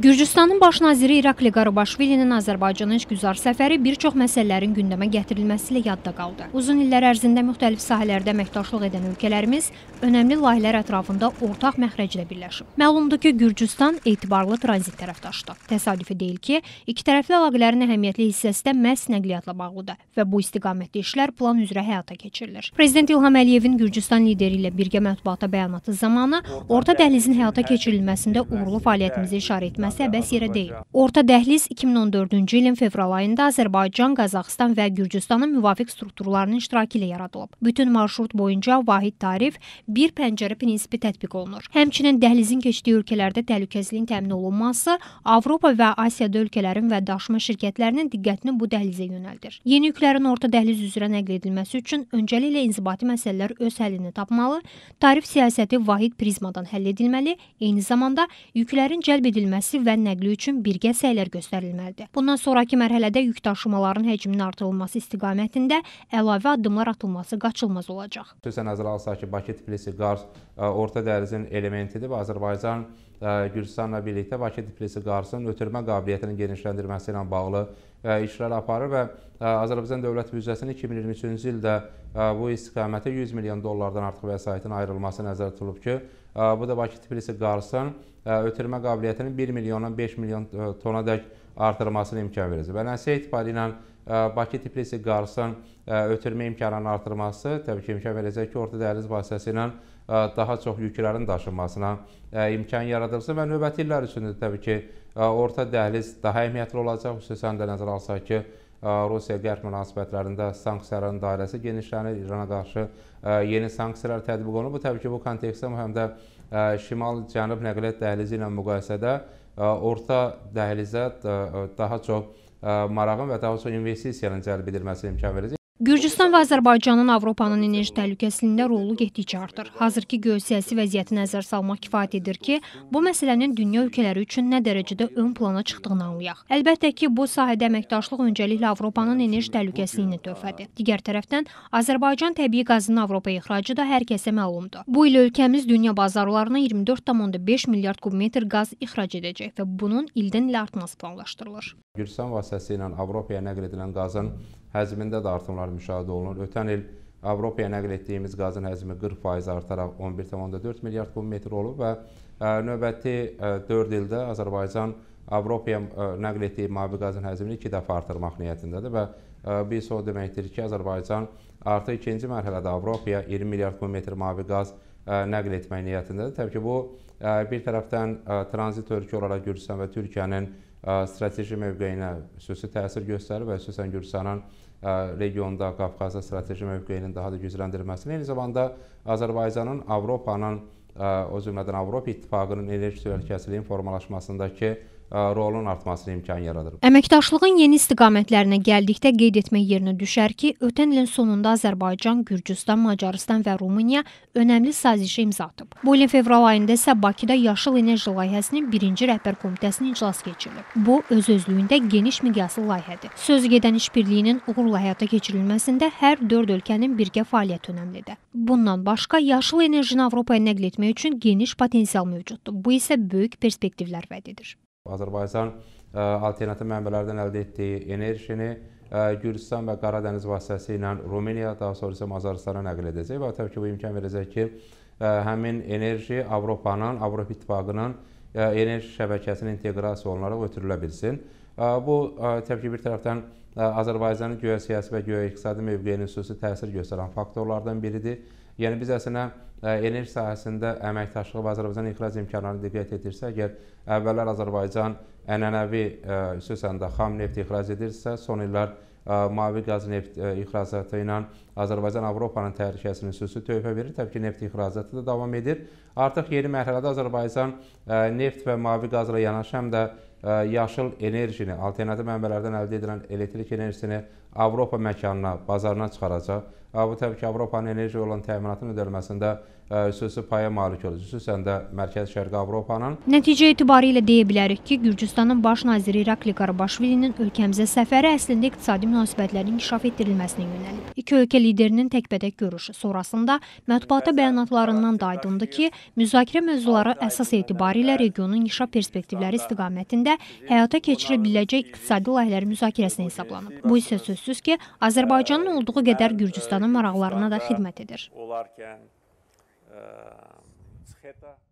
Gürcüstanın baş naziri İrakli Qarabaşvilinin Azərbaycana işgüzar səfəri bir çox məsələlərin gündəmə gətirilməsi ilə yadda qaldı. Uzun illər ərzində müxtəlif sahələrdə əməkdaşlıq edən ölkələrimiz önəmli layihələr ətrafında ortaq məxrəclə birləşib. Məlumdur ki, Gürcüstan etibarlı tranzit tərəfdaşdır. Təsadüfi deyil ki, ikitərəfli əlaqələrin əhəmiyyətli hissəsi də məhz nəqliyyatla bağlıdır və bu istiqamətdə işlər plan üzrə həyata keçirilir. Prezident İlham Əliyevin Gürcüstan lideri ilə birgə mətbuata bəyanatı zamanı orta dəhlizin həyata keçirilməsində uğurlu fəaliyyətimizə işarə etməsi edilməsi əbəs yerə deyil. Orta dəhliz 2014-cü ilin fevral ayında Azərbaycan, Qazaxıstan və Gürcüstanın müvafiq strukturlarının iştirakı ilə yaradılıb. Bütün marşrut boyunca vahid tarif bir pəncərə prinsipi tətbiq olunur. Həmçinin dəhlizin keçdiyi ölkələrdə təhlükəsizliyin təmin olunması Avropa və Asiyada ölkələrin və daşıma şirkətlərinin diqqətini bu dəhlizə yönəldir. Yeni yüklərin orta dəhliz üzrə nəql edilməsi üçün öncəliklə inzibati məsələlər öz həllini tapmalı, tarif siyasəti vahid prizmadan həll edilməli, eyni zamanda yüklərin cəlb edilməsi təmiri və nəqli üçün birgə səylər göstərilməlidir. Bundan sonrakı mərhələdə yük daşımaların həcminin artırılması istiqamətində əlavə addımlar atılması qaçılmaz olacaq. Xüsusən nəzərə alsaq ki, Bakı-Tiflis-Qars e, orta dəhlizin elementidir və Azərbaycan e, Gürcistanla birlikdə Bakı-Tiflis-Qarsın ötürmə qabiliyyətinin genişləndirməsi ilə bağlı e, işlər aparır və Azərbaycan Dövlət Büdcəsinin 2023-cü ildə bu istiqamətə 100 milyon dollardan artıq vəsaitin ayrılması nəzərdə tutulub ki, Bu da Bakı Tiflisi Qarsan ötürmə qabiliyyətinin 1 milyondan 5 milyon tona dək artırmasına imkan verəcək. Və nəsə etibarı ilə Bakı Tiflisi Qarsan ötürmə imkanının artırması təbii ki, imkan verəcək ki, orta dəhliz vasitəsilə daha çox yüklərin daşınmasına imkan yaradılsın və növbəti illər üçün də təbii ki, orta dəhliz daha əhəmiyyətli olacaq, xüsusən də nəzərə alsaq ki, Rusiya-Qərb münasibətlərində sanksiyaların dairəsi genişlənir, İrana qarşı e, yeni sanksiyalar tətbiq olunur. Bu təbii ki, bu kontekstdə həm də e, şimal-cənub nəqliyyat dəhlizi ilə müqayisədə e, orta dəhlizə daha çox marağın və daha çox investisiyanın cəlb edilməsi imkan verəcək. Gürcüstan və Azərbaycanın Avropanın enerji təhlükəsizliyində rolu getdikcə artır. Hazırki geosiyasi vəziyyəti nəzər salmaq kifayət edir ki, bu məsələnin dünya ölkələri üçün nə dərəcədə ön plana çıxdığını anlayaq. Əlbəttə ki, bu sahədə əməkdaşlıq öncəliklə Avropanın enerji təhlükəsizliyinə töhfədir. Digər tərəfdən, Azərbaycan təbii qazının Avropaya ixracı da hər kəsə məlumdur. Bu il ölkəmiz dünya bazarlarına 24,5 milyard kubmetr qaz ixrac edəcək və bunun ildən ilə artması planlaşdırılır. Gürcüstan vasitəsilə Avropaya nəql edilən qazın Həzmində də artımlar müşahidə olunur. Ötən il Avropaya nəql etdiyimiz qazın həzmi 40% artaraq 11,4 milyard kub metr olub və e, növbəti 4 e, ildə Azərbaycan Avropaya e, nəql etdiyi mavi qazın həzmini 2 dəfə artırmaq niyyətindədir və biz o deməkdir ki, Azərbaycan artıq ikinci mərhələdə Avropaya 20 milyard kubmetr mavi qaz e, nəql etmək niyyətindədir. Təbii ki, bu e, bir tərəfdən e, tranzit ölkə olaraq Gürcüstan və Türkiyənin strateji mövqeyinə xüsusi təsir göstərir və xüsusən Gürcüstanın regionda Qafqazda strateji mövqeyinin daha da gücləndirilməsini, eyni zamanda Azərbaycanın Avropanın o cümlədən Avropa İttifaqının enerji təhlükəsizliyinin formalaşmasındakı rolun artmasına imkan yaradır. Əməkdaşlığın yeni istiqamətlərinə gəldikdə qeyd etmək yerinə düşər ki, ötən ilin sonunda Azərbaycan, Gürcüstan, Macarıstan və Rumıniya önəmli sazişə imza atıb. Bu ilin fevral ayında isə Bakıda Yaşıl Enerji layihəsinin 1-ci rəhbər komitəsinin iclası keçirilib. Bu öz-özlüyündə geniş miqyaslı layihədir. Söz gedən işbirliyinin uğurla həyata keçirilməsində hər 4 ölkənin birgə fəaliyyəti önəmlidir. Bundan başqa yaşıl enerjini Avropaya nəql etmək üçün geniş potensial mövcuddur. Bu isə böyük perspektivlər vəd edir. Azərbaycan e, alternativ mənbələrdən əldə etdiyi enerjini e, Gürcüstan və Qaradəniz vasitəsi ilə Rumıniya, daha sonra isə Mazaristana nəql edəcək və təbii ki, bu imkan verəcək ki, e, həmin enerji Avropanın, Avropa İttifaqının enerji şəbəkəsinin inteqrasiya olunaraq ötürülə bilsin. Bu, təbii ki, bir tərəfdən Azərbaycanın göyə siyasi və göyə iqtisadi mövqeyinin xüsusi təsir göstərən faktorlardan biridir. Yəni biz əslində e, enerji sahəsində əməkdaşlığı və Azərbaycan ixrac imkanlarını diqqət edirsə, əgər əvvəllər Azərbaycan ənənəvi, e, xüsusən də xam neft ixrac edirsə, son illər e, mavi qaz neft ixracatı ilə Azərbaycan Avropanın təhlükəsini xüsusi tövbə verir. Təbii ki, neft ixracatı da davam edir. Artıq yeni mərhələdə Azərbaycan neft və mavi qazla yanaşı həm də yaşıl enerjini, alternativ mənbələrdən əldə edilən elektrik enerjisini Avropa məkanına, bazarına çıxaracaq. Bu təbii ki, Avropanın enerji olan təminatının ödənilməsində xüsusi paya malik olur, xüsusən də Mərkəz-Şərqi Avropanın. Nəticə etibarilə deyə bilərik ki, Gürcüstanın baş naziri Irakli Qarabaşvilinin ölkəmizə səfəri əslində iqtisadi münasibətlərin inkişaf etdirilməsinə yönəlib. İki ölkə liderinin təkbətək görüşü sonrasında mətbuata bəyanatlarından da aydındır ki, müzakirə mövzuları əsas etibarilə regionun inkişaf perspektivləri istiqamətində həyata keçirə biləcək iqtisadi layihələr müzakirəsinə hesablanıb. Bu isə sözsüz ki, Azərbaycanın olduğu qədər Gürcüstanın maraqlarına da xidmət edir. Ehm, schitter.